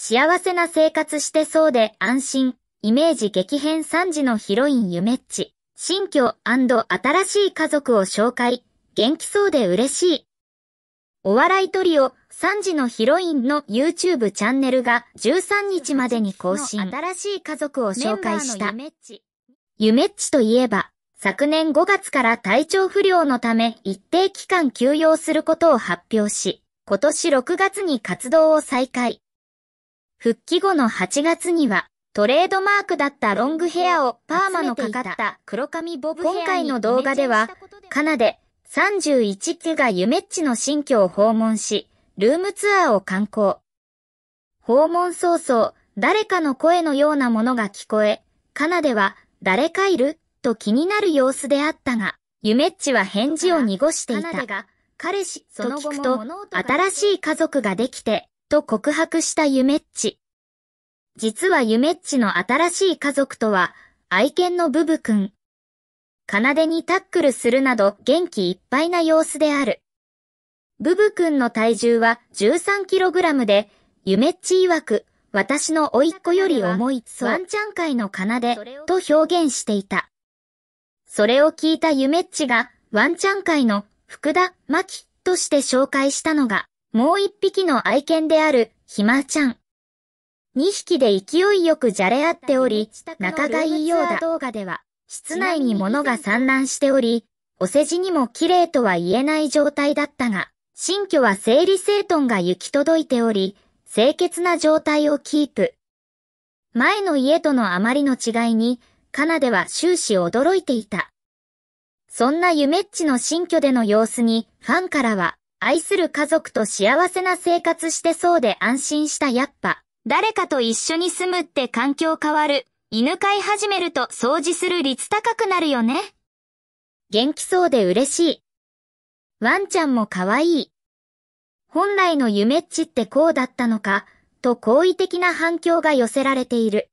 幸せな生活してそうで安心、イメージ激変3時のヒロインゆめっち、新居新しい家族を紹介、元気そうで嬉しい。お笑いトリオ3時のヒロインの YouTube チャンネルが13日までに更新。新しい家族を紹介した。ゆめっちといえば、昨年5月から体調不良のため一定期間休養することを発表し、今年6月に活動を再開。復帰後の8月には、トレードマークだったロングヘアをパーマのかかった黒髪ボブ今回の動画では、カナで31期がユメッチの新居を訪問し、ルームツアーを観光。訪問早々、誰かの声のようなものが聞こえ、カナでは、誰かいると気になる様子であったが、ユメッチは返事を濁していた。彼氏と聞くと、新しい家族ができて、と告白したゆめっち。実はゆめっちの新しい家族とは、愛犬のブブ君。奏にタックルするなど元気いっぱいな様子である。ブブ君の体重は 13kg で、ゆめっち曰く、私の甥っ子より重い、ワンちゃん界の奏と表現していた。それを聞いたゆめっちが、ワンちゃん界の福田、牧として紹介したのが、もう一匹の愛犬である、ひまちゃん。二匹で勢いよくじゃれ合っており、仲がいいようだ。動画では、室内に物が散乱しており、お世辞にも綺麗とは言えない状態だったが、新居は整理整頓が行き届いており、清潔な状態をキープ。前の家とのあまりの違いに、カナでは終始驚いていた。そんなゆめっちの新居での様子に、ファンからは、愛する家族と幸せな生活してそうで安心したやっぱ。誰かと一緒に住むって環境変わる。犬飼い始めると掃除する率高くなるよね。元気そうで嬉しい。ワンちゃんも可愛い。本来の夢っちってこうだったのか、と好意的な反響が寄せられている。